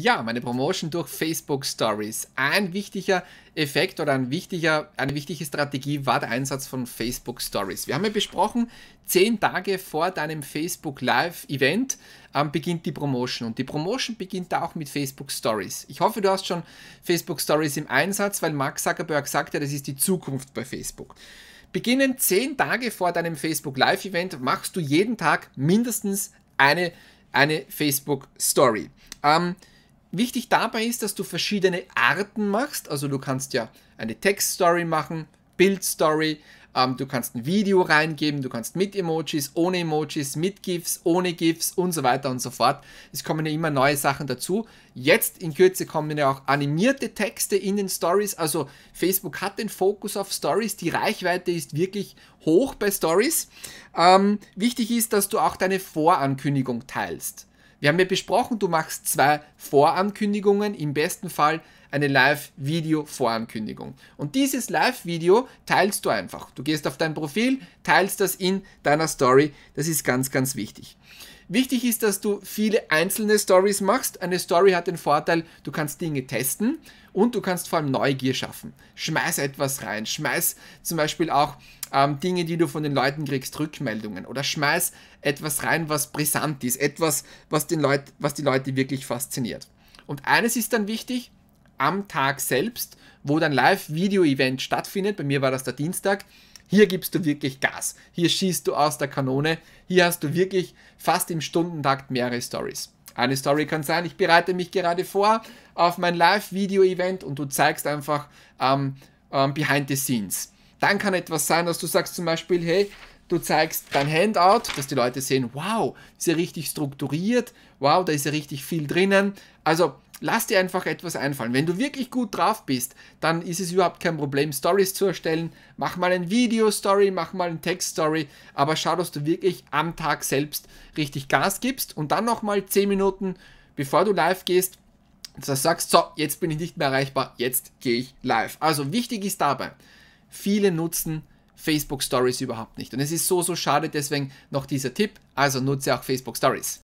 Ja, meine Promotion durch Facebook Stories. Ein wichtiger Effekt oder ein wichtiger, eine wichtige Strategie war der Einsatz von Facebook Stories. Wir haben ja besprochen, zehn Tage vor deinem Facebook Live Event ähm, beginnt die Promotion und die Promotion beginnt da auch mit Facebook Stories. Ich hoffe, du hast schon Facebook Stories im Einsatz, weil Mark Zuckerberg sagt ja, das ist die Zukunft bei Facebook. Beginnen zehn Tage vor deinem Facebook Live Event machst du jeden Tag mindestens eine, eine Facebook Story. Ähm, Wichtig dabei ist, dass du verschiedene Arten machst. Also du kannst ja eine Textstory machen, Bildstory, ähm, du kannst ein Video reingeben, du kannst mit Emojis, ohne Emojis, mit GIFs, ohne GIFs und so weiter und so fort. Es kommen ja immer neue Sachen dazu. Jetzt in Kürze kommen ja auch animierte Texte in den Stories. Also Facebook hat den Fokus auf Stories. Die Reichweite ist wirklich hoch bei Stories. Ähm, wichtig ist, dass du auch deine Vorankündigung teilst. Wir haben ja besprochen, du machst zwei Vorankündigungen, im besten Fall eine Live-Video-Vorankündigung. Und dieses Live-Video teilst du einfach. Du gehst auf dein Profil, teilst das in deiner Story. Das ist ganz, ganz wichtig. Wichtig ist, dass du viele einzelne Stories machst. Eine Story hat den Vorteil, du kannst Dinge testen und du kannst vor allem Neugier schaffen. Schmeiß etwas rein. Schmeiß zum Beispiel auch ähm, Dinge, die du von den Leuten kriegst, Rückmeldungen. Oder schmeiß etwas rein, was brisant ist. Etwas, was, den Leut, was die Leute wirklich fasziniert. Und eines ist dann wichtig, am Tag selbst, wo dein Live-Video-Event stattfindet, bei mir war das der Dienstag, hier gibst du wirklich Gas. Hier schießt du aus der Kanone. Hier hast du wirklich fast im Stundentakt mehrere Stories. Eine Story kann sein, ich bereite mich gerade vor auf mein Live-Video-Event und du zeigst einfach ähm, ähm, behind the scenes. Dann kann etwas sein, dass du sagst zum Beispiel, hey, du zeigst dein Handout, dass die Leute sehen, wow, ist ja richtig strukturiert, wow, da ist ja richtig viel drinnen. Also lass dir einfach etwas einfallen. Wenn du wirklich gut drauf bist, dann ist es überhaupt kein Problem, Stories zu erstellen. Mach mal ein Video-Story, mach mal ein Text-Story, aber schau, dass du wirklich am Tag selbst richtig Gas gibst und dann nochmal 10 Minuten, bevor du live gehst, dass du sagst, so, jetzt bin ich nicht mehr erreichbar, jetzt gehe ich live. Also wichtig ist dabei, viele nutzen Facebook Stories überhaupt nicht. Und es ist so, so schade, deswegen noch dieser Tipp, also nutze auch Facebook Stories.